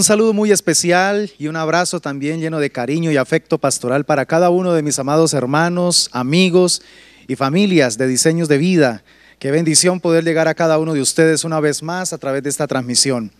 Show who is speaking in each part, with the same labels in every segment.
Speaker 1: Un saludo muy especial y un abrazo también lleno de cariño y afecto pastoral para cada uno de mis amados hermanos, amigos y familias de diseños de vida. Qué bendición poder llegar a cada uno de ustedes una vez más a través de esta transmisión.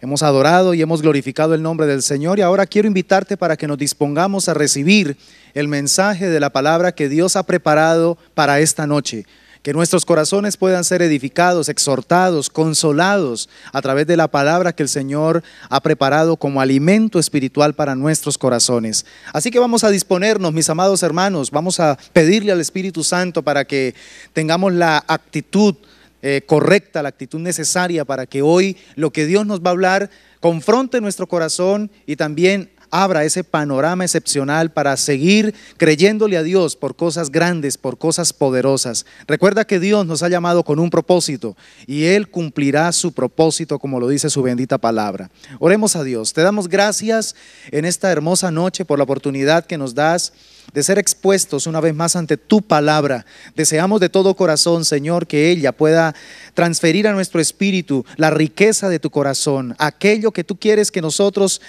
Speaker 1: Hemos adorado y hemos glorificado el nombre del Señor y ahora quiero invitarte para que nos dispongamos a recibir el mensaje de la palabra que Dios ha preparado para esta noche. Que nuestros corazones puedan ser edificados, exhortados, consolados a través de la palabra que el Señor ha preparado como alimento espiritual para nuestros corazones. Así que vamos a disponernos, mis amados hermanos, vamos a pedirle al Espíritu Santo para que tengamos la actitud eh, correcta, la actitud necesaria para que hoy lo que Dios nos va a hablar confronte nuestro corazón y también abra ese panorama excepcional para seguir creyéndole a Dios por cosas grandes, por cosas poderosas. Recuerda que Dios nos ha llamado con un propósito y Él cumplirá su propósito como lo dice su bendita palabra. Oremos a Dios. Te damos gracias en esta hermosa noche por la oportunidad que nos das de ser expuestos una vez más ante tu palabra. Deseamos de todo corazón, Señor, que ella pueda transferir a nuestro espíritu la riqueza de tu corazón, aquello que tú quieres que nosotros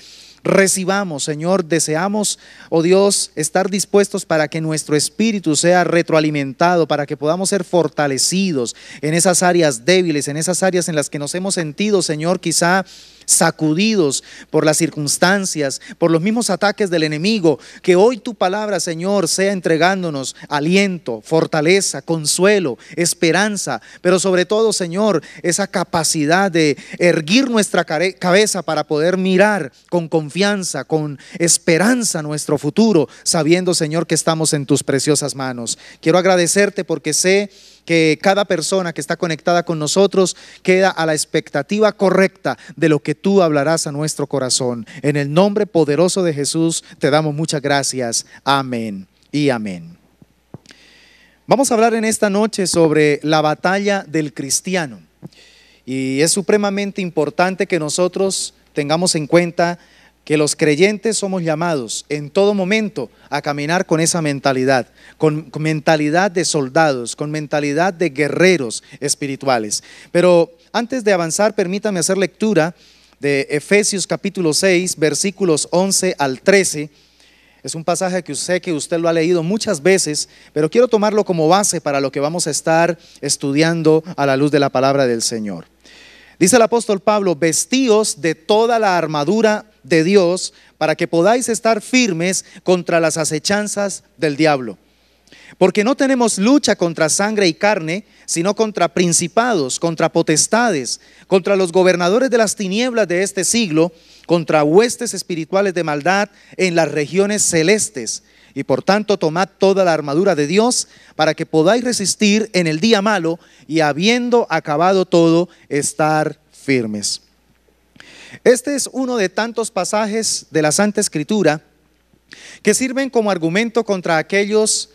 Speaker 1: recibamos, Señor. Deseamos, oh Dios, estar dispuestos para que nuestro espíritu sea retroalimentado, para que podamos ser fortalecidos en esas áreas débiles, en esas áreas en las que nos hemos sentido, Señor, quizá sacudidos por las circunstancias, por los mismos ataques del enemigo. Que hoy tu palabra, Señor, sea entregándonos aliento, fortaleza, consuelo, esperanza, pero sobre todo, Señor, esa capacidad de erguir nuestra cabeza para poder mirar con confianza, con esperanza nuestro futuro, sabiendo, Señor, que estamos en tus preciosas manos. Quiero agradecerte porque sé que cada persona que está conectada con nosotros queda a la expectativa correcta de lo que tú hablarás a nuestro corazón. En el nombre poderoso de Jesús te damos muchas gracias. Amén y amén. Vamos a hablar en esta noche sobre la batalla del cristiano. Y es supremamente importante que nosotros tengamos en cuenta que los creyentes somos llamados en todo momento a caminar con esa mentalidad, con mentalidad de soldados, con mentalidad de guerreros espirituales. Pero antes de avanzar, permítame hacer lectura de Efesios capítulo 6, versículos 11 al 13. Es un pasaje que sé que usted lo ha leído muchas veces, pero quiero tomarlo como base para lo que vamos a estar estudiando a la luz de la palabra del Señor. Dice el apóstol Pablo, vestíos de toda la armadura de Dios para que podáis estar firmes contra las acechanzas del diablo. Porque no tenemos lucha contra sangre y carne, sino contra principados, contra potestades, contra los gobernadores de las tinieblas de este siglo, contra huestes espirituales de maldad en las regiones celestes. Y por tanto, tomad toda la armadura de Dios para que podáis resistir en el día malo y habiendo acabado todo, estar firmes. Este es uno de tantos pasajes de la Santa Escritura que sirven como argumento contra aquellos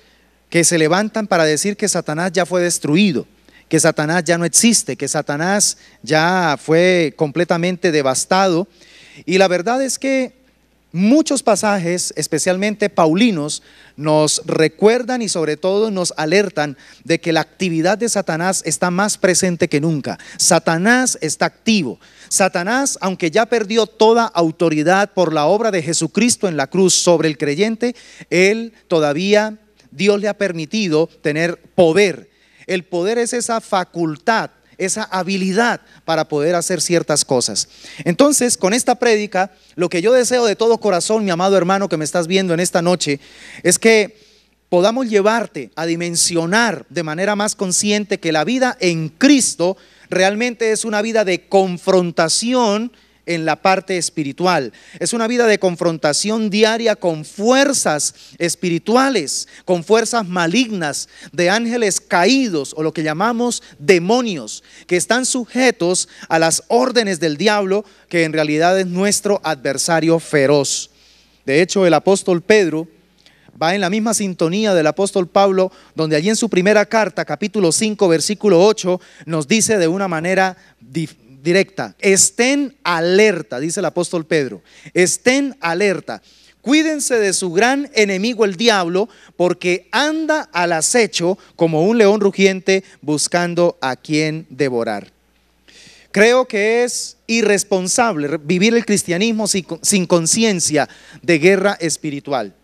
Speaker 1: que se levantan para decir que Satanás ya fue destruido, que Satanás ya no existe, que Satanás ya fue completamente devastado. Y la verdad es que muchos pasajes, especialmente paulinos, nos recuerdan y sobre todo nos alertan de que la actividad de Satanás está más presente que nunca. Satanás está activo. Satanás, aunque ya perdió toda autoridad por la obra de Jesucristo en la cruz sobre el creyente, él todavía, Dios le ha permitido tener poder. El poder es esa facultad esa habilidad para poder hacer ciertas cosas. Entonces, con esta prédica, lo que yo deseo de todo corazón, mi amado hermano que me estás viendo en esta noche, es que podamos llevarte a dimensionar de manera más consciente que la vida en Cristo realmente es una vida de confrontación, en la parte espiritual. Es una vida de confrontación diaria con fuerzas espirituales, con fuerzas malignas, de ángeles caídos o lo que llamamos demonios, que están sujetos a las órdenes del diablo, que en realidad es nuestro adversario feroz. De hecho, el apóstol Pedro va en la misma sintonía del apóstol Pablo, donde allí en su primera carta, capítulo 5, versículo 8, nos dice de una manera directa. Estén alerta, dice el apóstol Pedro. Estén alerta. Cuídense de su gran enemigo el diablo, porque anda al acecho como un león rugiente buscando a quien devorar. Creo que es irresponsable vivir el cristianismo sin, conciencia de guerra espiritual.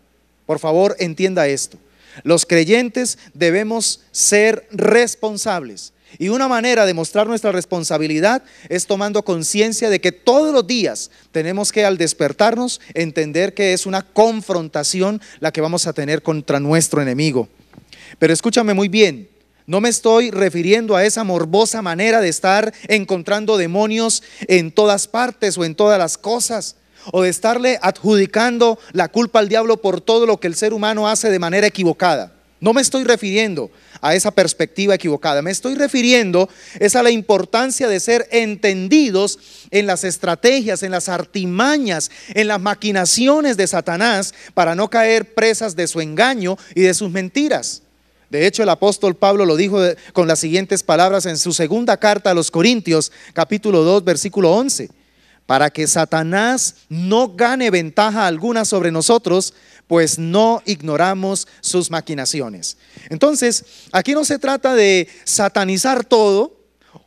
Speaker 1: Por favor, entienda esto. Los creyentes debemos ser responsables y una manera de mostrar nuestra responsabilidad es tomando conciencia de que todos los días tenemos que al despertarnos entender que es una confrontación la que vamos a tener contra nuestro enemigo. Pero escúchame muy bien, no me estoy refiriendo a esa morbosa manera de estar encontrando demonios en todas partes o en todas las cosas, o de estarle adjudicando la culpa al diablo por todo lo que el ser humano hace de manera equivocada. No me estoy refiriendo a esa perspectiva equivocada, me estoy refiriendo es a la importancia de ser entendidos en las estrategias, en las artimañas, en las maquinaciones de Satanás para no caer presas de su engaño y de sus mentiras. De hecho, el apóstol Pablo lo dijo con las siguientes palabras en su segunda carta a los Corintios, capítulo 2, versículo 11 para que Satanás no gane ventaja alguna sobre nosotros, pues no ignoramos sus maquinaciones. Entonces, aquí no se trata de satanizar todo,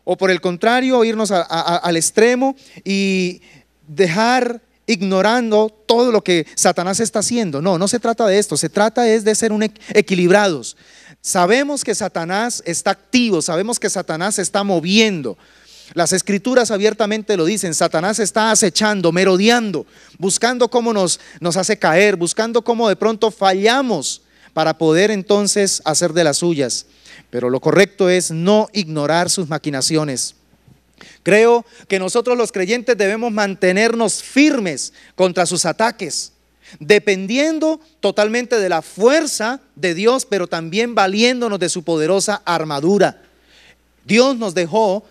Speaker 1: o por el contrario, irnos al extremo y dejar ignorando todo lo que Satanás está haciendo. No, no se trata de esto, se trata es de ser equilibrados. Sabemos que Satanás está activo, sabemos que Satanás se está moviendo, las escrituras abiertamente lo dicen, Satanás está acechando, merodeando, buscando cómo nos, nos hace caer, buscando cómo de pronto fallamos para poder entonces hacer de las suyas. Pero lo correcto es no ignorar sus maquinaciones. Creo que nosotros los creyentes debemos mantenernos firmes contra sus ataques, dependiendo totalmente de la fuerza de Dios, pero también valiéndonos de su poderosa armadura. Dios nos dejó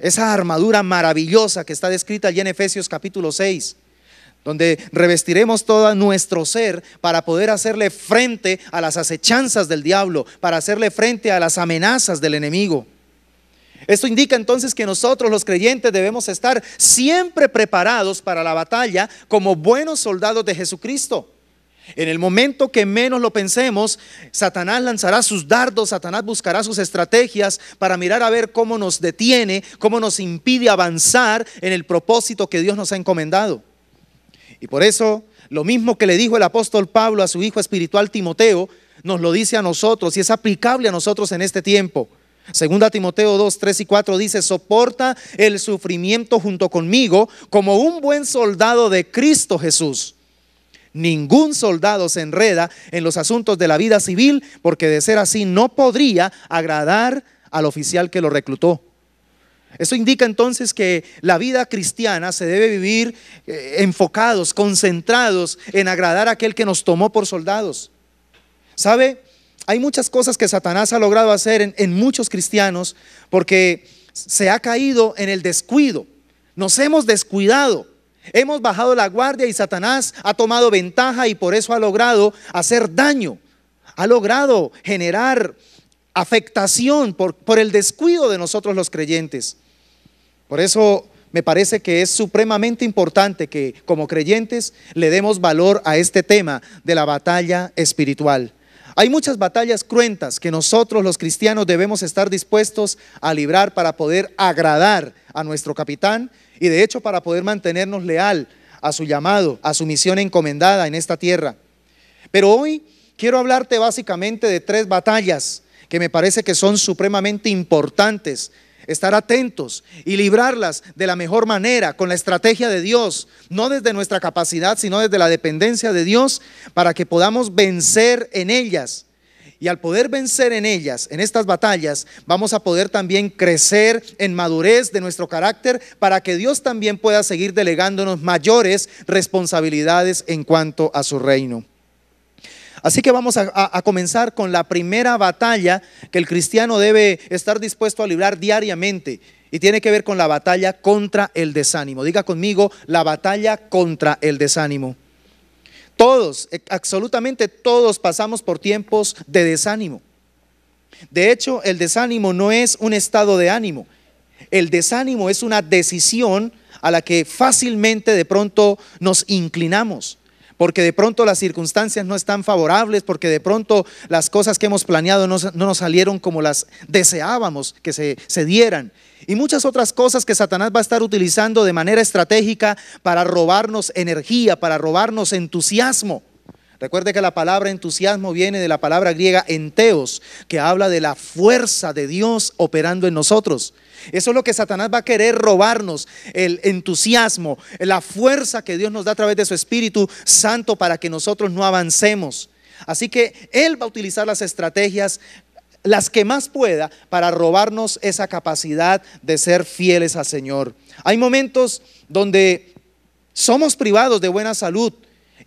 Speaker 1: esa armadura maravillosa que está descrita allí en Efesios capítulo 6, donde revestiremos todo nuestro ser para poder hacerle frente a las acechanzas del diablo, para hacerle frente a las amenazas del enemigo. Esto indica entonces que nosotros los creyentes debemos estar siempre preparados para la batalla como buenos soldados de Jesucristo. En el momento que menos lo pensemos, Satanás lanzará sus dardos, Satanás buscará sus estrategias para mirar a ver cómo nos detiene, cómo nos impide avanzar en el propósito que Dios nos ha encomendado. Y por eso, lo mismo que le dijo el apóstol Pablo a su hijo espiritual Timoteo, nos lo dice a nosotros y es aplicable a nosotros en este tiempo. Segunda Timoteo 2, 3 y 4 dice, soporta el sufrimiento junto conmigo como un buen soldado de Cristo Jesús. Ningún soldado se enreda en los asuntos de la vida civil porque de ser así no podría agradar al oficial que lo reclutó. Eso indica entonces que la vida cristiana se debe vivir eh, enfocados, concentrados en agradar a aquel que nos tomó por soldados. ¿Sabe? Hay muchas cosas que Satanás ha logrado hacer en, muchos cristianos porque se ha caído en el descuido. Nos hemos descuidado Hemos bajado la guardia y Satanás ha tomado ventaja y por eso ha logrado hacer daño, ha logrado generar afectación por, el descuido de nosotros los creyentes. Por eso me parece que es supremamente importante que como creyentes le demos valor a este tema de la batalla espiritual. Hay muchas batallas cruentas que nosotros los cristianos debemos estar dispuestos a librar para poder agradar a nuestro capitán y de hecho para poder mantenernos leal a su llamado, a su misión encomendada en esta tierra. Pero hoy quiero hablarte básicamente de tres batallas que me parece que son supremamente importantes. Estar atentos y librarlas de la mejor manera, con la estrategia de Dios, no desde nuestra capacidad, sino desde la dependencia de Dios, para que podamos vencer en ellas. Y al poder vencer en ellas, en estas batallas, vamos a poder también crecer en madurez de nuestro carácter para que Dios también pueda seguir delegándonos mayores responsabilidades en cuanto a su reino. Así que vamos a, comenzar con la primera batalla que el cristiano debe estar dispuesto a librar diariamente y tiene que ver con la batalla contra el desánimo. Diga conmigo, la batalla contra el desánimo. Todos, eh, absolutamente todos pasamos por tiempos de desánimo. De hecho, el desánimo no es un estado de ánimo. El desánimo es una decisión a la que fácilmente de pronto nos inclinamos porque de pronto las circunstancias no están favorables, porque de pronto las cosas que hemos planeado no, nos salieron como las deseábamos que se dieran. Y muchas otras cosas que Satanás va a estar utilizando de manera estratégica para robarnos energía, para robarnos entusiasmo. Recuerde que la palabra entusiasmo viene de la palabra griega enteos, que habla de la fuerza de Dios operando en nosotros. Eso es lo que Satanás va a querer robarnos, el entusiasmo, la fuerza que Dios nos da a través de su Espíritu Santo para que nosotros no avancemos. Así que Él va a utilizar las estrategias, las que más pueda, para robarnos esa capacidad de ser fieles al Señor. Hay momentos donde somos privados de buena salud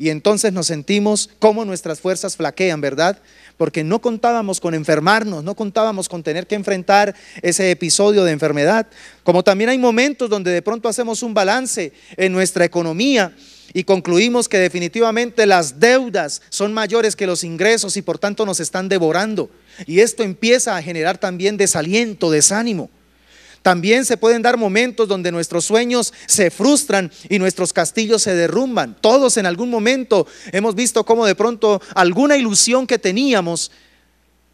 Speaker 1: y entonces nos sentimos como nuestras fuerzas flaquean, ¿verdad? Porque no contábamos con enfermarnos, no contábamos con tener que enfrentar ese episodio de enfermedad. Como también hay momentos donde de pronto hacemos un balance en nuestra economía y concluimos que definitivamente las deudas son mayores que los ingresos y por tanto nos están devorando. Y esto empieza a generar también desaliento, desánimo. También se pueden dar momentos donde nuestros sueños se frustran y nuestros castillos se derrumban. Todos en algún momento hemos visto cómo de pronto alguna ilusión que teníamos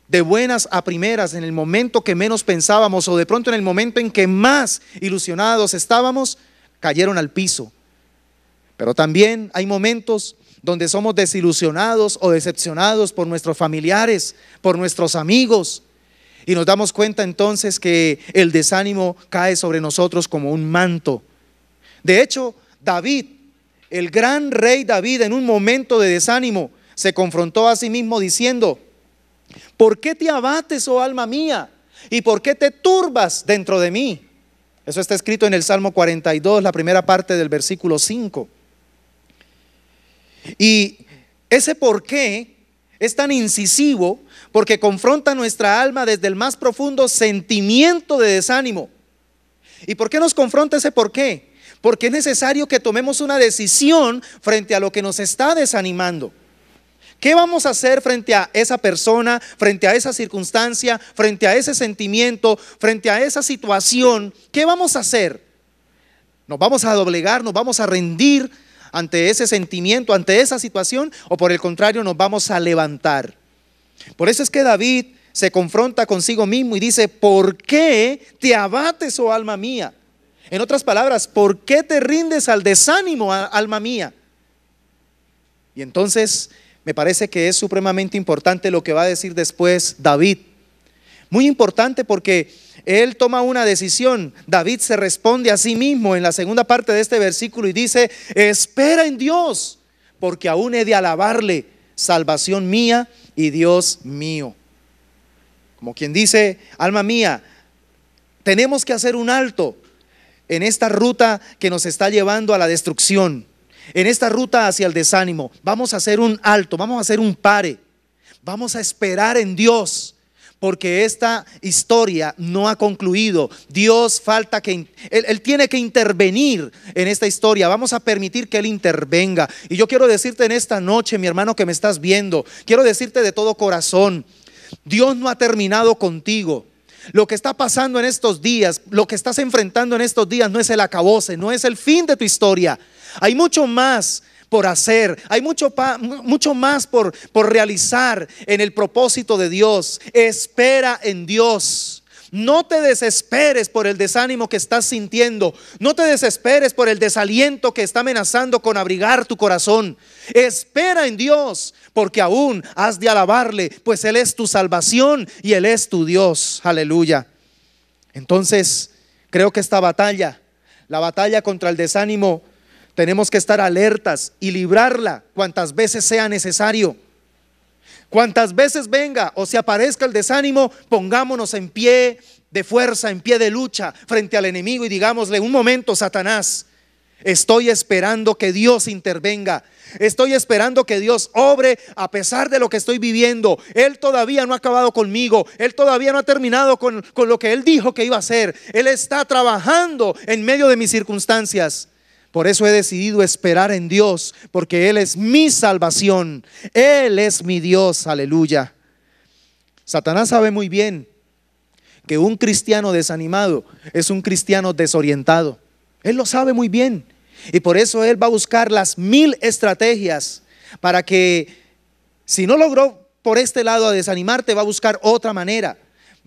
Speaker 1: de buenas a primeras, en el momento que menos pensábamos o de pronto en el momento en que más ilusionados estábamos, cayeron al piso. Pero también hay momentos donde somos desilusionados o decepcionados por nuestros familiares, por nuestros amigos, y nos damos cuenta entonces que el desánimo cae sobre nosotros como un manto. De hecho, David, el gran rey David, en un momento de desánimo, se confrontó a sí mismo diciendo, ¿por qué te abates, oh alma mía? ¿Y por qué te turbas dentro de mí? Eso está escrito en el Salmo 42, la primera parte del versículo 5. Y ese por qué es tan incisivo porque confronta nuestra alma desde el más profundo sentimiento de desánimo. ¿Y por qué nos confronta ese por qué? Porque es necesario que tomemos una decisión frente a lo que nos está desanimando. ¿Qué vamos a hacer frente a esa persona, frente a esa circunstancia, frente a ese sentimiento, frente a esa situación? ¿Qué vamos a hacer? ¿Nos vamos a doblegar, nos vamos a rendir ante ese sentimiento, ante esa situación? ¿O por el contrario nos vamos a levantar? Por eso es que David se confronta consigo mismo y dice, ¿por qué te abates, oh alma mía? En otras palabras, ¿por qué te rindes al desánimo, alma mía? Y entonces me parece que es supremamente importante lo que va a decir después David. Muy importante porque él toma una decisión. David se responde a sí mismo en la segunda parte de este versículo y dice, espera en Dios, porque aún he de alabarle, salvación mía y Dios mío. Como quien dice, alma mía, tenemos que hacer un alto en esta ruta que nos está llevando a la destrucción, en esta ruta hacia el desánimo. Vamos a hacer un alto, vamos a hacer un pare, vamos a esperar en Dios porque esta historia no ha concluido. Dios falta que, él, tiene que intervenir en esta historia. Vamos a permitir que Él intervenga. Y yo quiero decirte en esta noche, mi hermano que me estás viendo, quiero decirte de todo corazón, Dios no ha terminado contigo. Lo que está pasando en estos días, lo que estás enfrentando en estos días no es el acabose, no es el fin de tu historia. Hay mucho más por hacer, hay mucho, mucho más por, por realizar en el propósito de Dios. Espera en Dios. No te desesperes por el desánimo que estás sintiendo. No te desesperes por el desaliento que está amenazando con abrigar tu corazón. Espera en Dios, porque aún has de alabarle, pues Él es tu salvación y Él es tu Dios. Aleluya. Entonces, creo que esta batalla, la batalla contra el desánimo, tenemos que estar alertas y librarla cuantas veces sea necesario. Cuantas veces venga o se aparezca el desánimo, pongámonos en pie de fuerza, en pie de lucha frente al enemigo y digámosle un momento, Satanás, estoy esperando que Dios intervenga. Estoy esperando que Dios obre a pesar de lo que estoy viviendo. Él todavía no ha acabado conmigo. Él todavía no ha terminado con, con lo que Él dijo que iba a hacer. Él está trabajando en medio de mis circunstancias. Por eso he decidido esperar en Dios, porque Él es mi salvación. Él es mi Dios, aleluya. Satanás sabe muy bien que un cristiano desanimado es un cristiano desorientado. Él lo sabe muy bien. Y por eso Él va a buscar las mil estrategias para que si no logró por este lado a desanimarte, va a buscar otra manera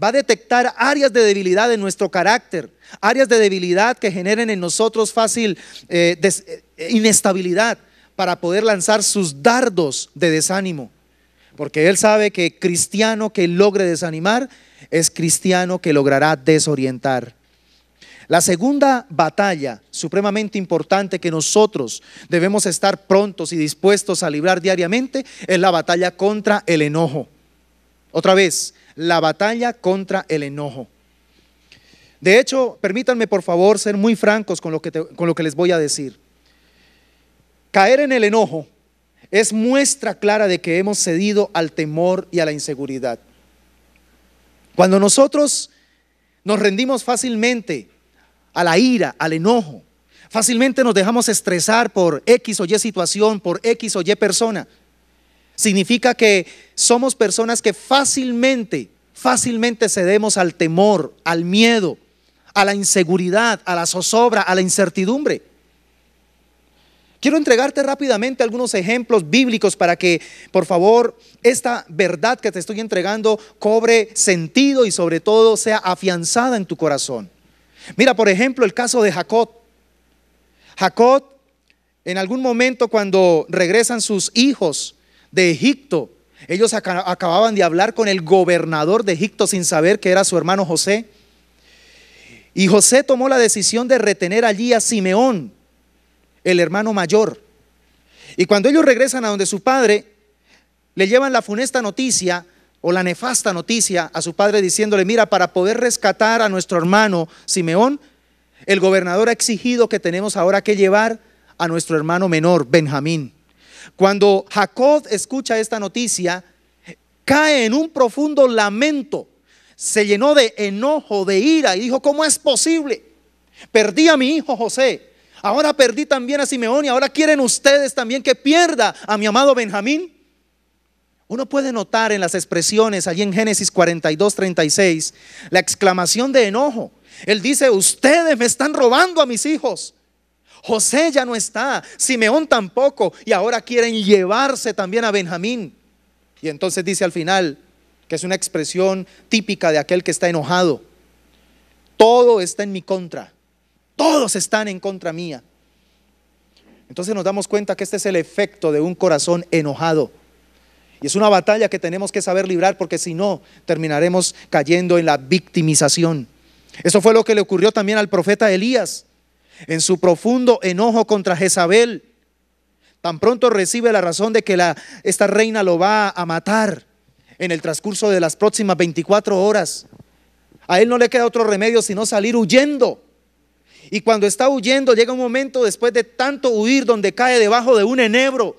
Speaker 1: va a detectar áreas de debilidad en nuestro carácter, áreas de debilidad que generen en nosotros fácil eh, eh, inestabilidad para poder lanzar sus dardos de desánimo. Porque Él sabe que cristiano que logre desanimar es cristiano que logrará desorientar. La segunda batalla supremamente importante que nosotros debemos estar prontos y dispuestos a librar diariamente es la batalla contra el enojo. Otra vez, la batalla contra el enojo. De hecho, permítanme por favor ser muy francos con lo que, con lo que les voy a decir. Caer en el enojo es muestra clara de que hemos cedido al temor y a la inseguridad. Cuando nosotros nos rendimos fácilmente a la ira, al enojo, fácilmente nos dejamos estresar por X o Y situación, por X o Y persona, Significa que somos personas que fácilmente, fácilmente cedemos al temor, al miedo, a la inseguridad, a la zozobra, a la incertidumbre. Quiero entregarte rápidamente algunos ejemplos bíblicos para que, por favor, esta verdad que te estoy entregando cobre sentido y sobre todo sea afianzada en tu corazón. Mira, por ejemplo, el caso de Jacob. Jacob, en algún momento cuando regresan sus hijos de Egipto. Ellos acababan de hablar con el gobernador de Egipto sin saber que era su hermano José. Y José tomó la decisión de retener allí a Simeón, el hermano mayor. Y cuando ellos regresan a donde su padre, le llevan la funesta noticia o la nefasta noticia a su padre diciéndole, mira, para poder rescatar a nuestro hermano Simeón, el gobernador ha exigido que tenemos ahora que llevar a nuestro hermano menor, Benjamín. Cuando Jacob escucha esta noticia, cae en un profundo lamento, se llenó de enojo, de ira y dijo, ¿cómo es posible? Perdí a mi hijo José, ahora perdí también a Simeón y ahora quieren ustedes también que pierda a mi amado Benjamín. Uno puede notar en las expresiones allí en Génesis 42, 36 la exclamación de enojo. Él dice, ustedes me están robando a mis hijos. José ya no está, Simeón tampoco, y ahora quieren llevarse también a Benjamín. Y entonces dice al final, que es una expresión típica de aquel que está enojado, todo está en mi contra, todos están en contra mía. Entonces nos damos cuenta que este es el efecto de un corazón enojado. Y es una batalla que tenemos que saber librar porque si no, terminaremos cayendo en la victimización. Eso fue lo que le ocurrió también al profeta Elías en su profundo enojo contra Jezabel. Tan pronto recibe la razón de que la, esta reina lo va a matar en el transcurso de las próximas 24 horas. A él no le queda otro remedio sino salir huyendo. Y cuando está huyendo, llega un momento después de tanto huir donde cae debajo de un enebro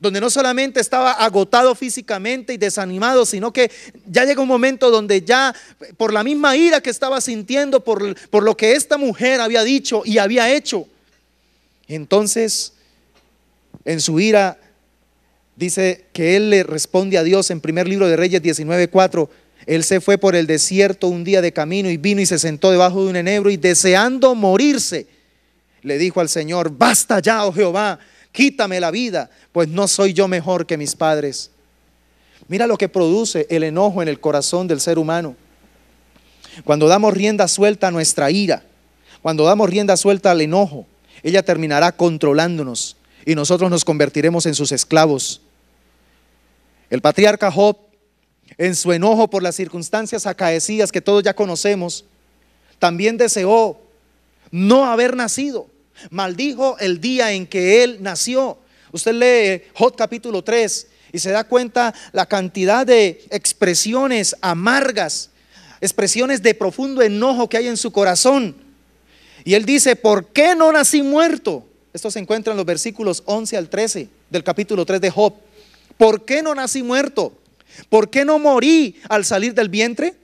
Speaker 1: donde no solamente estaba agotado físicamente y desanimado, sino que ya llega un momento donde ya por la misma ira que estaba sintiendo, por, por lo que esta mujer había dicho y había hecho, entonces en su ira dice que él le responde a Dios en primer libro de Reyes 19:4. Él se fue por el desierto un día de camino y vino y se sentó debajo de un enebro y deseando morirse, le dijo al Señor, basta ya, oh Jehová, quítame la vida, pues no soy yo mejor que mis padres. Mira lo que produce el enojo en el corazón del ser humano. Cuando damos rienda suelta a nuestra ira, cuando damos rienda suelta al enojo, ella terminará controlándonos y nosotros nos convertiremos en sus esclavos. El patriarca Job, en su enojo por las circunstancias acaecidas que todos ya conocemos, también deseó no haber nacido maldijo el día en que él nació. Usted lee Job capítulo 3 y se da cuenta la cantidad de expresiones amargas, expresiones de profundo enojo que hay en su corazón. Y él dice, ¿por qué no nací muerto? Esto se encuentra en los versículos 11 al 13 del capítulo 3 de Job. ¿Por qué no nací muerto? ¿Por qué no morí al salir del vientre?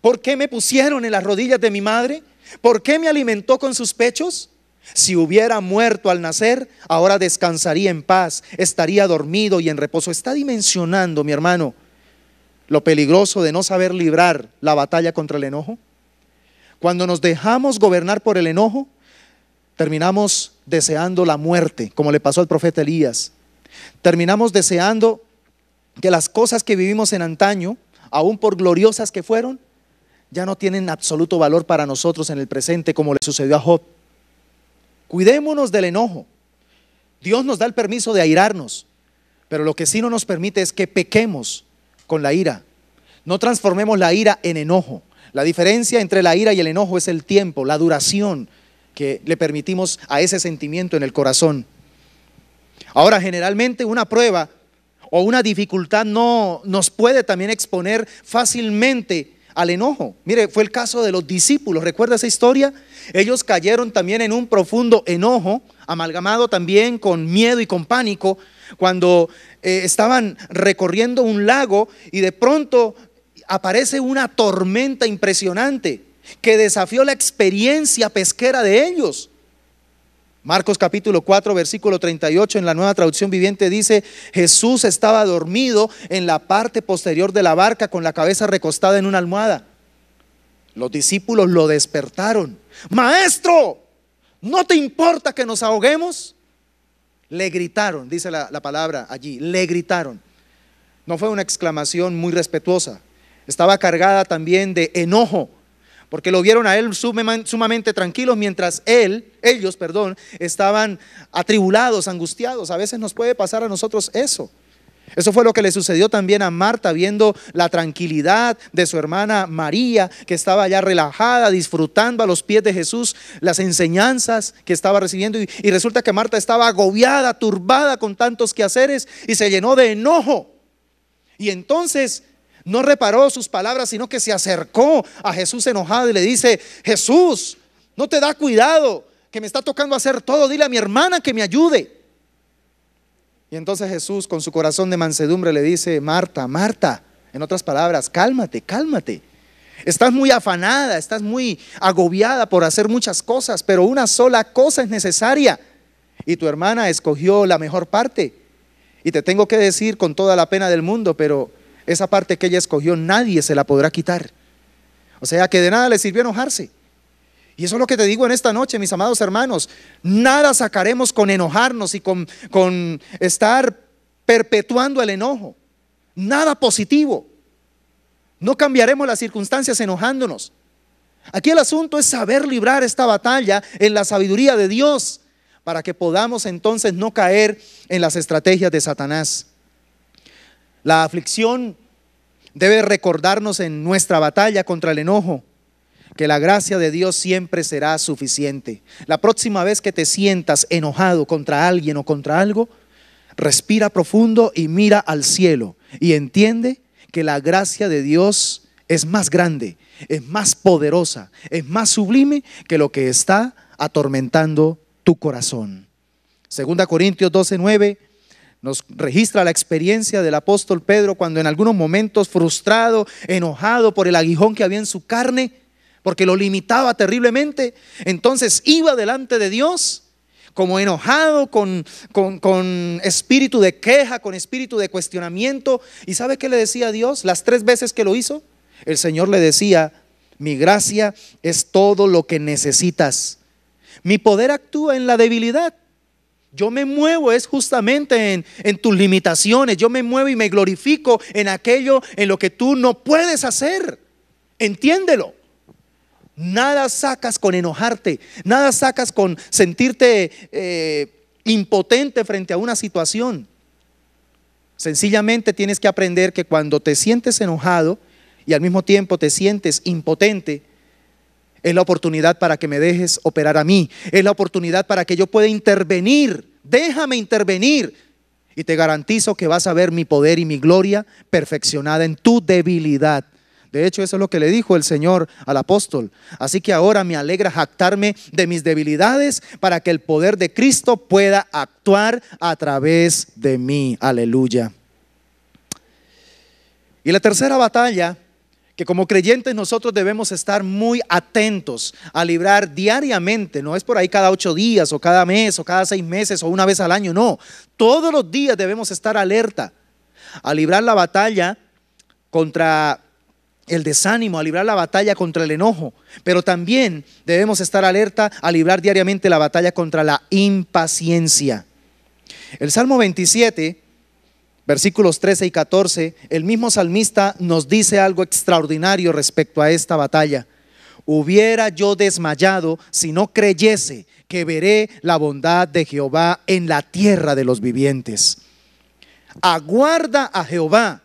Speaker 1: ¿Por qué me pusieron en las rodillas de mi madre? ¿Por qué me alimentó con sus pechos? Si hubiera muerto al nacer, ahora descansaría en paz, estaría dormido y en reposo. Está dimensionando, mi hermano, lo peligroso de no saber librar la batalla contra el enojo. Cuando nos dejamos gobernar por el enojo, terminamos deseando la muerte, como le pasó al profeta Elías. Terminamos deseando que las cosas que vivimos en antaño, aún por gloriosas que fueron, ya no tienen absoluto valor para nosotros en el presente, como le sucedió a Job. Cuidémonos del enojo. Dios nos da el permiso de airarnos, pero lo que sí no nos permite es que pequemos con la ira. No transformemos la ira en enojo. La diferencia entre la ira y el enojo es el tiempo, la duración que le permitimos a ese sentimiento en el corazón. Ahora, generalmente una prueba o una dificultad no nos puede también exponer fácilmente al enojo. Mire, fue el caso de los discípulos, ¿recuerda esa historia? Ellos cayeron también en un profundo enojo, amalgamado también con miedo y con pánico, cuando eh, estaban recorriendo un lago y de pronto aparece una tormenta impresionante que desafió la experiencia pesquera de ellos. Marcos capítulo 4, versículo 38 en la nueva traducción viviente dice, Jesús estaba dormido en la parte posterior de la barca con la cabeza recostada en una almohada. Los discípulos lo despertaron. Maestro, ¿no te importa que nos ahoguemos? Le gritaron, dice la, la palabra allí, le gritaron. No fue una exclamación muy respetuosa, estaba cargada también de enojo, porque lo vieron a él sumamente tranquilo mientras él, ellos, perdón, estaban atribulados, angustiados. A veces nos puede pasar a nosotros eso. Eso fue lo que le sucedió también a Marta, viendo la tranquilidad de su hermana María, que estaba ya relajada, disfrutando a los pies de Jesús las enseñanzas que estaba recibiendo. Y, y, resulta que Marta estaba agobiada, turbada con tantos quehaceres y se llenó de enojo. Y entonces no reparó sus palabras, sino que se acercó a Jesús enojado y le dice, Jesús, no te da cuidado, que me está tocando hacer todo, dile a mi hermana que me ayude. Y entonces Jesús con su corazón de mansedumbre le dice, Marta, Marta, en otras palabras, cálmate, cálmate. Estás muy afanada, estás muy agobiada por hacer muchas cosas, pero una sola cosa es necesaria. Y tu hermana escogió la mejor parte. Y te tengo que decir con toda la pena del mundo, pero esa parte que ella escogió nadie se la podrá quitar. O sea que de nada le sirvió enojarse. Y eso es lo que te digo en esta noche, mis amados hermanos. Nada sacaremos con enojarnos y con, con estar perpetuando el enojo. Nada positivo. No cambiaremos las circunstancias enojándonos. Aquí el asunto es saber librar esta batalla en la sabiduría de Dios para que podamos entonces no caer en las estrategias de Satanás. La aflicción debe recordarnos en nuestra batalla contra el enojo que la gracia de Dios siempre será suficiente. La próxima vez que te sientas enojado contra alguien o contra algo, respira profundo y mira al cielo y entiende que la gracia de Dios es más grande, es más poderosa, es más sublime que lo que está atormentando tu corazón. Segunda Corintios 12:9 nos registra la experiencia del apóstol Pedro cuando en algunos momentos frustrado, enojado por el aguijón que había en su carne, porque lo limitaba terriblemente, entonces iba delante de Dios como enojado, con, con, espíritu de queja, con espíritu de cuestionamiento. ¿Y sabe qué le decía a Dios las tres veces que lo hizo? El Señor le decía, mi gracia es todo lo que necesitas. Mi poder actúa en la debilidad. Yo me muevo es justamente en, tus limitaciones. Yo me muevo y me glorifico en aquello en lo que tú no puedes hacer. Entiéndelo. Nada sacas con enojarte. Nada sacas con sentirte eh, impotente frente a una situación. Sencillamente tienes que aprender que cuando te sientes enojado y al mismo tiempo te sientes impotente, es la oportunidad para que me dejes operar a mí. Es la oportunidad para que yo pueda intervenir. Déjame intervenir. Y te garantizo que vas a ver mi poder y mi gloria perfeccionada en tu debilidad. De hecho, eso es lo que le dijo el Señor al apóstol. Así que ahora me alegra jactarme de mis debilidades para que el poder de Cristo pueda actuar a través de mí. Aleluya. Y la tercera batalla que como creyentes nosotros debemos estar muy atentos a librar diariamente, no es por ahí cada ocho días o cada mes o cada seis meses o una vez al año, no, todos los días debemos estar alerta a librar la batalla contra el desánimo, a librar la batalla contra el enojo, pero también debemos estar alerta a librar diariamente la batalla contra la impaciencia. El Salmo 27 versículos 13 y 14, el mismo salmista nos dice algo extraordinario respecto a esta batalla. Hubiera yo desmayado si no creyese que veré la bondad de Jehová en la tierra de los vivientes. Aguarda a Jehová,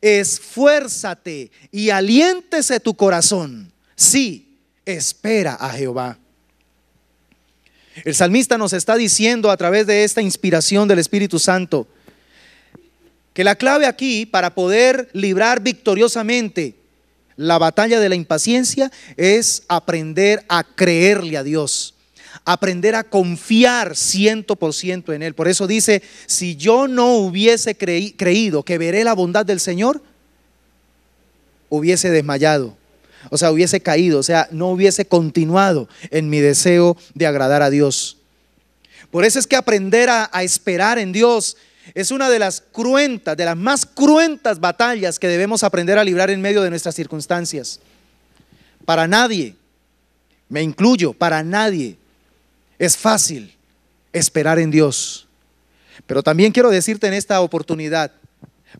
Speaker 1: esfuérzate y aliéntese tu corazón. Sí, espera a Jehová. El salmista nos está diciendo a través de esta inspiración del Espíritu Santo, que la clave aquí para poder librar victoriosamente la batalla de la impaciencia es aprender a creerle a Dios, aprender a confiar ciento por ciento en Él. Por eso dice, si yo no hubiese creído que veré la bondad del Señor, hubiese desmayado, o sea, hubiese caído, o sea, no hubiese continuado en mi deseo de agradar a Dios. Por eso es que aprender a esperar en Dios es una de las cruentas, de las más cruentas batallas que debemos aprender a librar en medio de nuestras circunstancias. Para nadie, me incluyo, para nadie es fácil esperar en Dios. Pero también quiero decirte en esta oportunidad,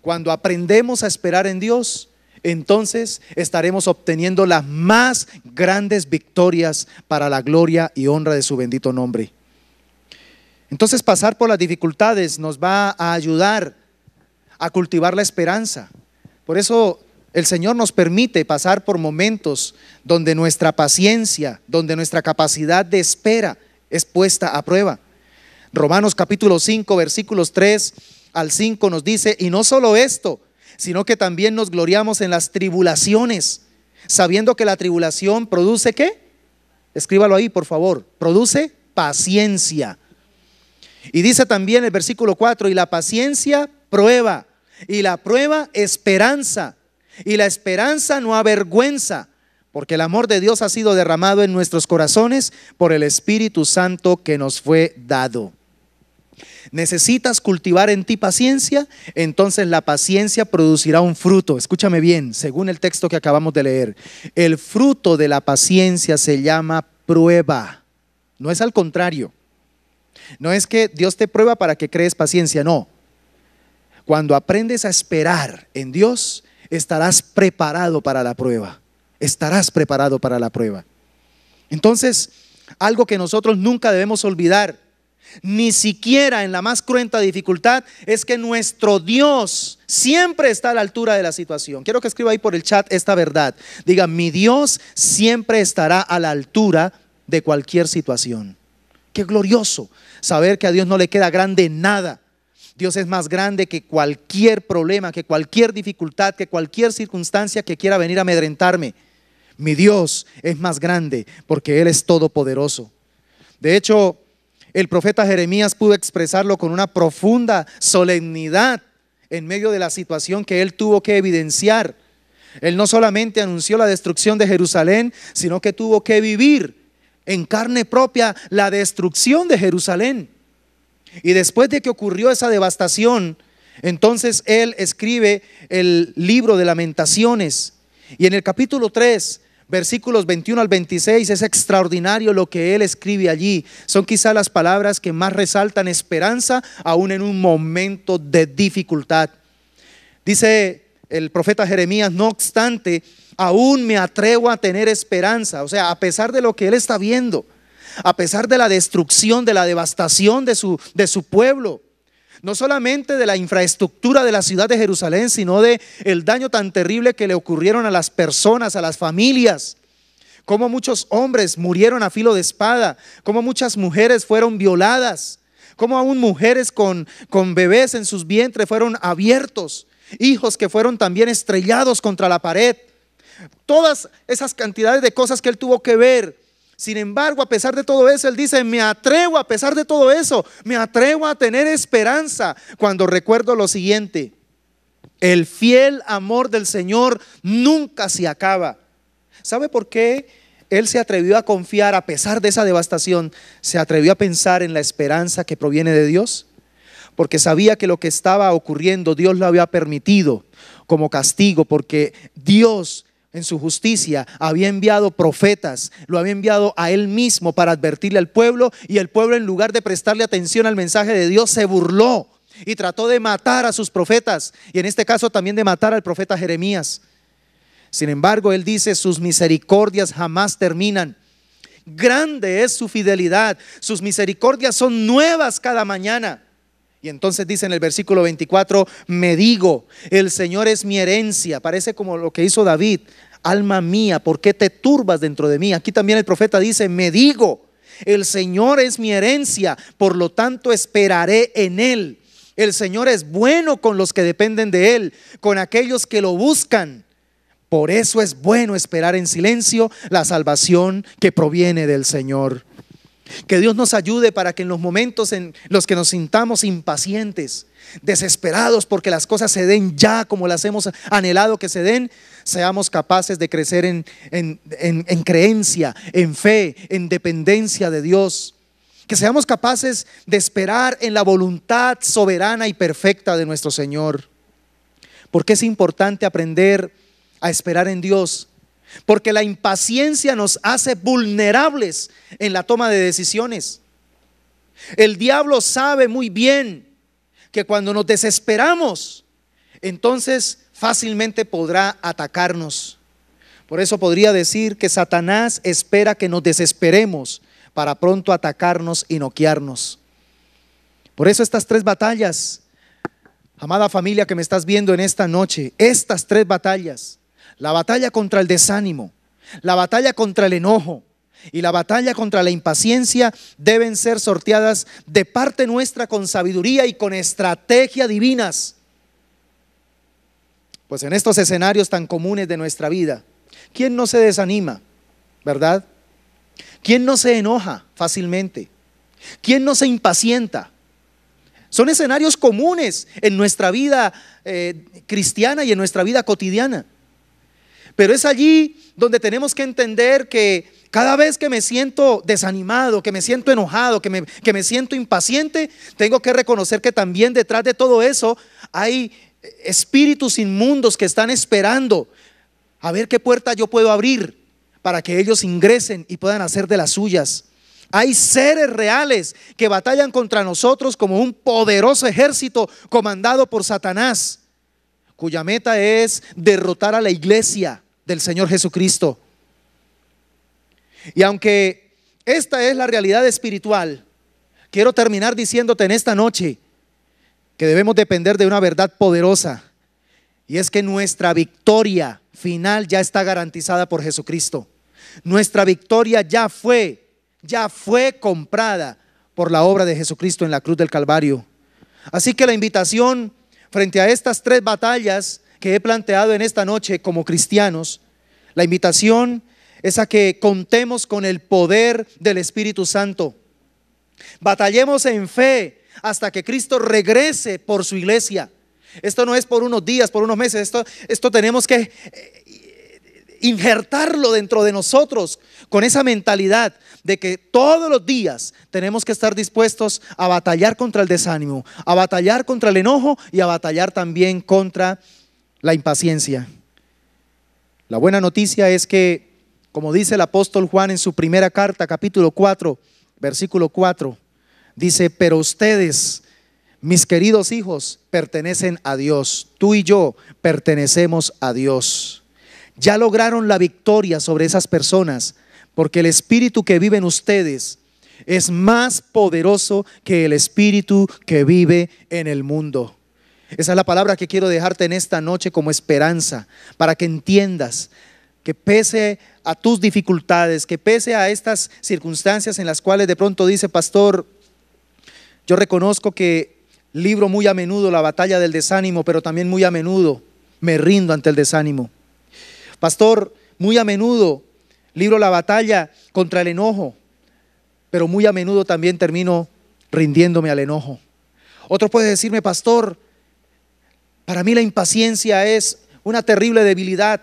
Speaker 1: cuando aprendemos a esperar en Dios, entonces estaremos obteniendo las más grandes victorias para la gloria y honra de su bendito nombre. Entonces pasar por las dificultades nos va a ayudar a cultivar la esperanza. Por eso el Señor nos permite pasar por momentos donde nuestra paciencia, donde nuestra capacidad de espera es puesta a prueba. Romanos capítulo 5, versículos 3 al 5 nos dice, y no solo esto, sino que también nos gloriamos en las tribulaciones, sabiendo que la tribulación produce qué? Escríbalo ahí, por favor, produce paciencia. Y dice también el versículo 4, y la paciencia prueba, y la prueba esperanza, y la esperanza no avergüenza, porque el amor de Dios ha sido derramado en nuestros corazones por el Espíritu Santo que nos fue dado. Necesitas cultivar en ti paciencia, entonces la paciencia producirá un fruto. Escúchame bien, según el texto que acabamos de leer, el fruto de la paciencia se llama prueba. No es al contrario. No es que Dios te prueba para que crees paciencia, no. Cuando aprendes a esperar en Dios, estarás preparado para la prueba. Estarás preparado para la prueba. Entonces, algo que nosotros nunca debemos olvidar, ni siquiera en la más cruenta dificultad, es que nuestro Dios siempre está a la altura de la situación. Quiero que escriba ahí por el chat esta verdad. Diga, mi Dios siempre estará a la altura de cualquier situación. Qué glorioso saber que a Dios no le queda grande nada. Dios es más grande que cualquier problema, que cualquier dificultad, que cualquier circunstancia que quiera venir a amedrentarme. Mi Dios es más grande porque Él es todopoderoso. De hecho, el profeta Jeremías pudo expresarlo con una profunda solemnidad en medio de la situación que él tuvo que evidenciar. Él no solamente anunció la destrucción de Jerusalén, sino que tuvo que vivir en carne propia la destrucción de Jerusalén. Y después de que ocurrió esa devastación, entonces él escribe el libro de lamentaciones. Y en el capítulo 3, versículos 21 al 26, es extraordinario lo que él escribe allí. Son quizá las palabras que más resaltan esperanza aún en un momento de dificultad. Dice el profeta Jeremías, no obstante, aún me atrevo a tener esperanza, o sea, a pesar de lo que él está viendo, a pesar de la destrucción, de la devastación de su, de su pueblo, no solamente de la infraestructura de la ciudad de Jerusalén, sino de el daño tan terrible que le ocurrieron a las personas, a las familias, Como muchos hombres murieron a filo de espada, Como muchas mujeres fueron violadas, Como aún mujeres con, con bebés en sus vientres fueron abiertos, hijos que fueron también estrellados contra la pared, todas esas cantidades de cosas que él tuvo que ver. Sin embargo, a pesar de todo eso, él dice, me atrevo, a pesar de todo eso, me atrevo a tener esperanza cuando recuerdo lo siguiente, el fiel amor del Señor nunca se acaba. ¿Sabe por qué él se atrevió a confiar a pesar de esa devastación? Se atrevió a pensar en la esperanza que proviene de Dios porque sabía que lo que estaba ocurriendo Dios lo había permitido como castigo, porque Dios en su justicia había enviado profetas, lo había enviado a él mismo para advertirle al pueblo y el pueblo en lugar de prestarle atención al mensaje de Dios se burló y trató de matar a sus profetas y en este caso también de matar al profeta Jeremías. Sin embargo, él dice, sus misericordias jamás terminan. Grande es su fidelidad, sus misericordias son nuevas cada mañana. Y entonces dice en el versículo 24, me digo, el Señor es mi herencia. Parece como lo que hizo David. Alma mía, ¿por qué te turbas dentro de mí? Aquí también el profeta dice, me digo, el Señor es mi herencia, por lo tanto esperaré en Él. El Señor es bueno con los que dependen de Él, con aquellos que lo buscan. Por eso es bueno esperar en silencio la salvación que proviene del Señor. Que Dios nos ayude para que en los momentos en los que nos sintamos impacientes, desesperados porque las cosas se den ya como las hemos anhelado que se den, seamos capaces de crecer en, creencia, en fe, en dependencia de Dios. Que seamos capaces de esperar en la voluntad soberana y perfecta de nuestro Señor. Porque es importante aprender a esperar en Dios porque la impaciencia nos hace vulnerables en la toma de decisiones. El diablo sabe muy bien que cuando nos desesperamos, entonces fácilmente podrá atacarnos. Por eso podría decir que Satanás espera que nos desesperemos para pronto atacarnos y noquearnos. Por eso estas tres batallas, amada familia que me estás viendo en esta noche, estas tres batallas la batalla contra el desánimo, la batalla contra el enojo y la batalla contra la impaciencia deben ser sorteadas de parte nuestra con sabiduría y con estrategia divinas. Pues en estos escenarios tan comunes de nuestra vida, ¿quién no se desanima? ¿Verdad? ¿Quién no se enoja fácilmente? ¿Quién no se impacienta? Son escenarios comunes en nuestra vida eh, cristiana y en nuestra vida cotidiana. Pero es allí donde tenemos que entender que cada vez que me siento desanimado, que me siento enojado, que me, siento impaciente, tengo que reconocer que también detrás de todo eso hay espíritus inmundos que están esperando a ver qué puerta yo puedo abrir para que ellos ingresen y puedan hacer de las suyas. Hay seres reales que batallan contra nosotros como un poderoso ejército comandado por Satanás, cuya meta es derrotar a la iglesia del Señor Jesucristo. Y aunque esta es la realidad espiritual, quiero terminar diciéndote en esta noche que debemos depender de una verdad poderosa. Y es que nuestra victoria final ya está garantizada por Jesucristo. Nuestra victoria ya fue, ya fue comprada por la obra de Jesucristo en la cruz del Calvario. Así que la invitación frente a estas tres batallas que he planteado en esta noche como cristianos, la invitación es a que contemos con el poder del Espíritu Santo. Batallemos en fe hasta que Cristo regrese por su iglesia. Esto no es por unos días, por unos meses, esto, esto tenemos que eh, injertarlo dentro de nosotros con esa mentalidad de que todos los días tenemos que estar dispuestos a batallar contra el desánimo, a batallar contra el enojo y a batallar también contra la impaciencia. La buena noticia es que, como dice el apóstol Juan en su primera carta, capítulo 4, versículo 4, dice, pero ustedes, mis queridos hijos, pertenecen a Dios. Tú y yo pertenecemos a Dios. Ya lograron la victoria sobre esas personas, porque el espíritu que vive en ustedes es más poderoso que el espíritu que vive en el mundo. Esa es la palabra que quiero dejarte en esta noche como esperanza, para que entiendas que pese a tus dificultades, que pese a estas circunstancias en las cuales de pronto dice, pastor, yo reconozco que libro muy a menudo la batalla del desánimo, pero también muy a menudo me rindo ante el desánimo. Pastor, muy a menudo libro la batalla contra el enojo, pero muy a menudo también termino rindiéndome al enojo. Otro puede decirme, pastor, para mí la impaciencia es una terrible debilidad.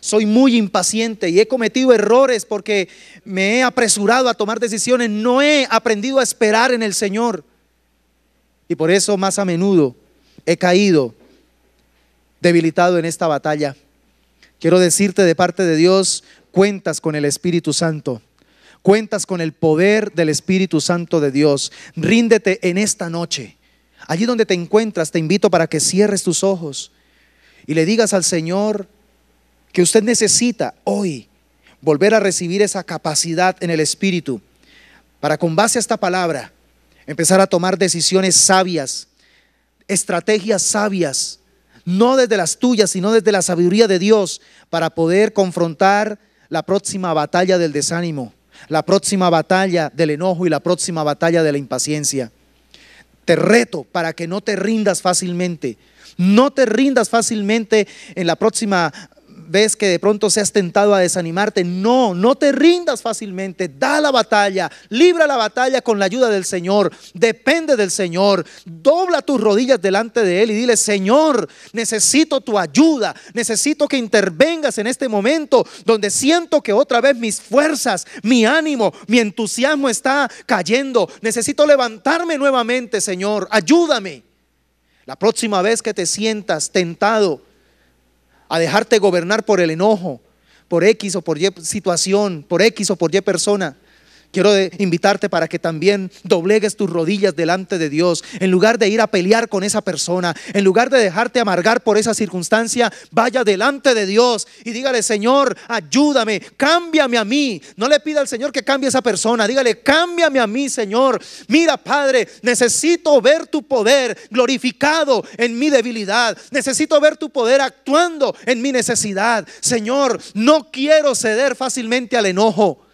Speaker 1: Soy muy impaciente y he cometido errores porque me he apresurado a tomar decisiones. No he aprendido a esperar en el Señor. Y por eso más a menudo he caído debilitado en esta batalla. Quiero decirte de parte de Dios, cuentas con el Espíritu Santo. Cuentas con el poder del Espíritu Santo de Dios. Ríndete en esta noche. Allí donde te encuentras, te invito para que cierres tus ojos y le digas al Señor que usted necesita hoy volver a recibir esa capacidad en el Espíritu para con base a esta palabra empezar a tomar decisiones sabias, estrategias sabias, no desde las tuyas, sino desde la sabiduría de Dios para poder confrontar la próxima batalla del desánimo, la próxima batalla del enojo y la próxima batalla de la impaciencia. Te reto para que no te rindas fácilmente. No te rindas fácilmente en la próxima ves que de pronto seas tentado a desanimarte, no, no te rindas fácilmente, da la batalla, libra la batalla con la ayuda del Señor, depende del Señor, dobla tus rodillas delante de Él y dile, Señor, necesito tu ayuda, necesito que intervengas en este momento donde siento que otra vez mis fuerzas, mi ánimo, mi entusiasmo está cayendo, necesito levantarme nuevamente, Señor, ayúdame. La próxima vez que te sientas tentado, a dejarte gobernar por el enojo, por X o por Y situación, por X o por Y persona. Quiero invitarte para que también doblegues tus rodillas delante de Dios. En lugar de ir a pelear con esa persona, en lugar de dejarte amargar por esa circunstancia, vaya delante de Dios y dígale, Señor, ayúdame, cámbiame a mí. No le pida al Señor que cambie esa persona. Dígale, cámbiame a mí, Señor. Mira, Padre, necesito ver tu poder glorificado en mi debilidad. Necesito ver tu poder actuando en mi necesidad. Señor, no quiero ceder fácilmente al enojo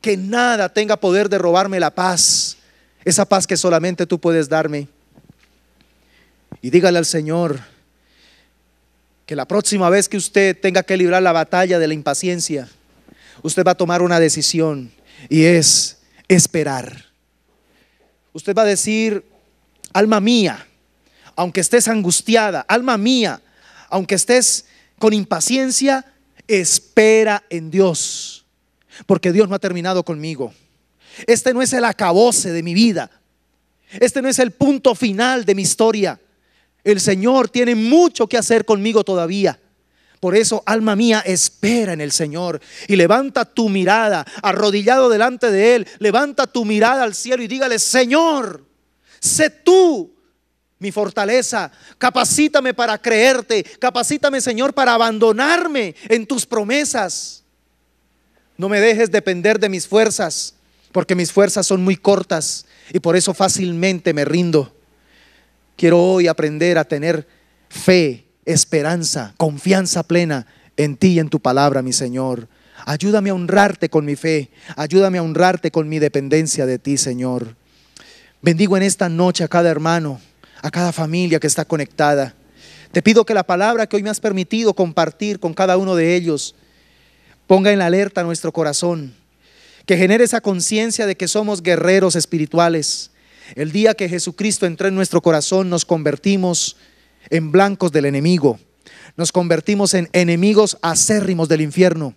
Speaker 1: que nada tenga poder de robarme la paz, esa paz que solamente tú puedes darme. Y dígale al Señor que la próxima vez que usted tenga que librar la batalla de la impaciencia, usted va a tomar una decisión y es esperar. Usted va a decir, alma mía, aunque estés angustiada, alma mía, aunque estés con impaciencia, espera en Dios porque Dios no ha terminado conmigo. Este no es el acabose de mi vida. Este no es el punto final de mi historia. El Señor tiene mucho que hacer conmigo todavía. Por eso, alma mía, espera en el Señor y levanta tu mirada, arrodillado delante de Él, levanta tu mirada al cielo y dígale, Señor, sé tú mi fortaleza, capacítame para creerte, capacítame, Señor, para abandonarme en tus promesas. No me dejes depender de mis fuerzas, porque mis fuerzas son muy cortas y por eso fácilmente me rindo. Quiero hoy aprender a tener fe, esperanza, confianza plena en ti y en tu palabra, mi Señor. Ayúdame a honrarte con mi fe, ayúdame a honrarte con mi dependencia de ti, Señor. Bendigo en esta noche a cada hermano, a cada familia que está conectada. Te pido que la palabra que hoy me has permitido compartir con cada uno de ellos, ponga en alerta nuestro corazón, que genere esa conciencia de que somos guerreros espirituales. El día que Jesucristo entró en nuestro corazón nos convertimos en blancos del enemigo, nos convertimos en enemigos acérrimos del infierno.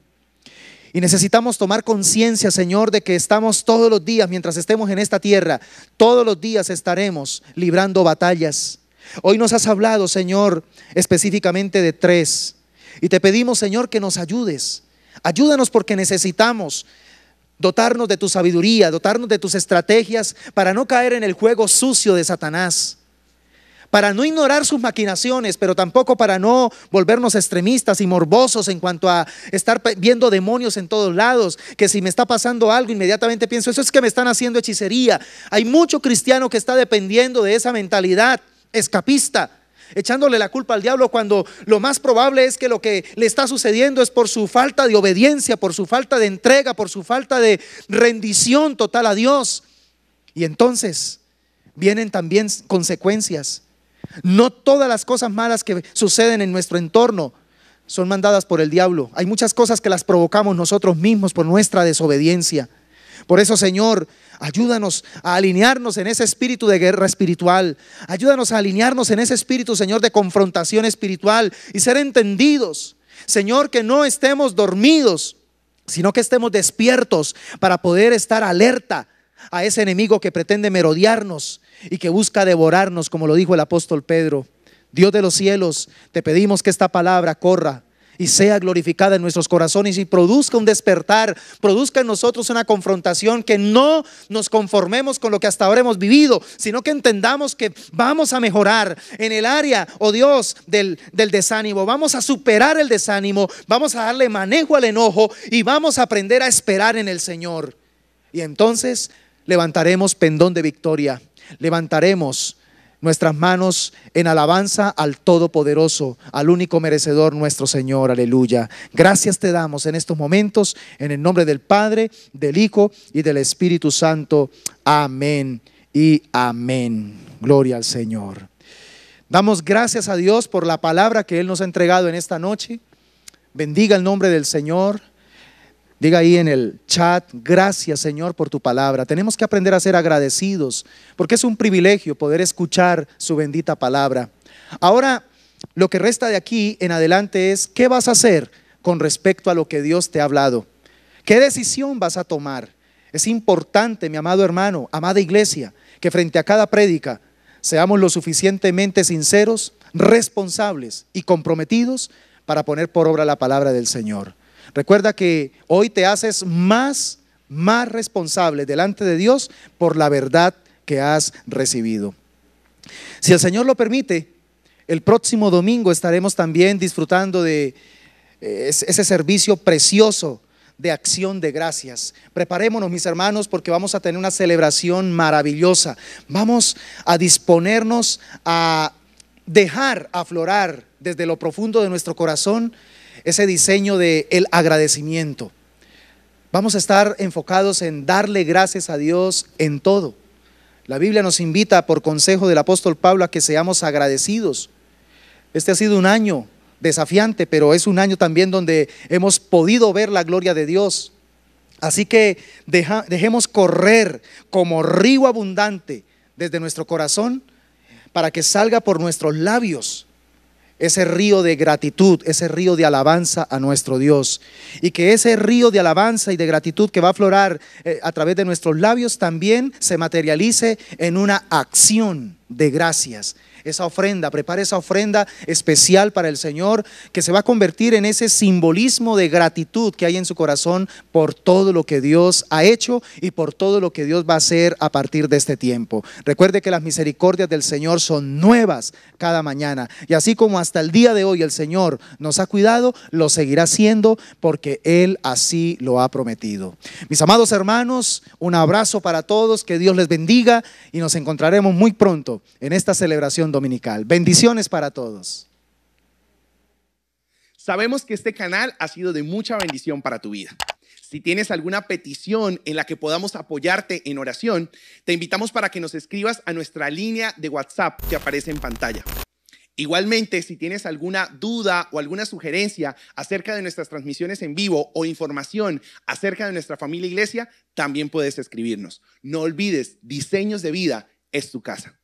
Speaker 1: Y necesitamos tomar conciencia, Señor, de que estamos todos los días, mientras estemos en esta tierra, todos los días estaremos librando batallas. Hoy nos has hablado, Señor, específicamente de tres. Y te pedimos, Señor, que nos ayudes Ayúdanos porque necesitamos dotarnos de tu sabiduría, dotarnos de tus estrategias para no caer en el juego sucio de Satanás, para no ignorar sus maquinaciones, pero tampoco para no volvernos extremistas y morbosos en cuanto a estar viendo demonios en todos lados, que si me está pasando algo inmediatamente pienso, eso es que me están haciendo hechicería. Hay mucho cristiano que está dependiendo de esa mentalidad escapista echándole la culpa al diablo cuando lo más probable es que lo que le está sucediendo es por su falta de obediencia, por su falta de entrega, por su falta de rendición total a Dios. Y entonces vienen también consecuencias. No todas las cosas malas que suceden en nuestro entorno son mandadas por el diablo. Hay muchas cosas que las provocamos nosotros mismos por nuestra desobediencia. Por eso, Señor, ayúdanos a alinearnos en ese espíritu de guerra espiritual. Ayúdanos a alinearnos en ese espíritu, Señor, de confrontación espiritual y ser entendidos. Señor, que no estemos dormidos, sino que estemos despiertos para poder estar alerta a ese enemigo que pretende merodearnos y que busca devorarnos, como lo dijo el apóstol Pedro. Dios de los cielos, te pedimos que esta palabra corra y sea glorificada en nuestros corazones y produzca un despertar, produzca en nosotros una confrontación, que no nos conformemos con lo que hasta ahora hemos vivido, sino que entendamos que vamos a mejorar en el área, oh Dios, del, del desánimo, vamos a superar el desánimo, vamos a darle manejo al enojo y vamos a aprender a esperar en el Señor. Y entonces levantaremos pendón de victoria, levantaremos nuestras manos en alabanza al Todopoderoso, al único merecedor nuestro Señor. Aleluya. Gracias te damos en estos momentos, en el nombre del Padre, del Hijo y del Espíritu Santo. Amén y amén. Gloria al Señor. Damos gracias a Dios por la palabra que Él nos ha entregado en esta noche. Bendiga el nombre del Señor. Diga ahí en el chat, gracias Señor por tu palabra. Tenemos que aprender a ser agradecidos, porque es un privilegio poder escuchar su bendita palabra. Ahora, lo que resta de aquí en adelante es, ¿qué vas a hacer con respecto a lo que Dios te ha hablado? ¿Qué decisión vas a tomar? Es importante, mi amado hermano, amada iglesia, que frente a cada prédica seamos lo suficientemente sinceros, responsables y comprometidos para poner por obra la palabra del Señor. Recuerda que hoy te haces más, más responsable delante de Dios por la verdad que has recibido. Si el Señor lo permite, el próximo domingo estaremos también disfrutando de eh, ese servicio precioso de acción de gracias. Preparémonos, mis hermanos, porque vamos a tener una celebración maravillosa. Vamos a disponernos a dejar aflorar desde lo profundo de nuestro corazón ese diseño del el agradecimiento. Vamos a estar enfocados en darle gracias a Dios en todo. La Biblia nos invita por consejo del apóstol Pablo a que seamos agradecidos. Este ha sido un año desafiante, pero es un año también donde hemos podido ver la gloria de Dios. Así que dejemos correr como río abundante desde nuestro corazón para que salga por nuestros labios ese río de gratitud, ese río de alabanza a nuestro Dios. Y que ese río de alabanza y de gratitud que va a aflorar eh, a través de nuestros labios también se materialice en una acción de gracias esa ofrenda, prepare esa ofrenda especial para el Señor que se va a convertir en ese simbolismo de gratitud que hay en su corazón por todo lo que Dios ha hecho y por todo lo que Dios va a hacer a partir de este tiempo. Recuerde que las misericordias del Señor son nuevas cada mañana y así como hasta el día de hoy el Señor nos ha cuidado, lo seguirá haciendo porque Él así lo ha prometido. Mis amados hermanos, un abrazo para todos, que Dios les bendiga y nos encontraremos muy pronto en esta celebración dominical. Bendiciones para todos. Sabemos que este canal ha sido de mucha bendición para tu vida. Si tienes alguna petición en la que podamos apoyarte en oración, te invitamos para que nos escribas a nuestra línea de WhatsApp que aparece en pantalla. Igualmente, si tienes alguna duda o alguna sugerencia acerca de nuestras transmisiones en vivo o información acerca de nuestra familia e iglesia, también puedes escribirnos. No olvides, diseños de vida es tu casa.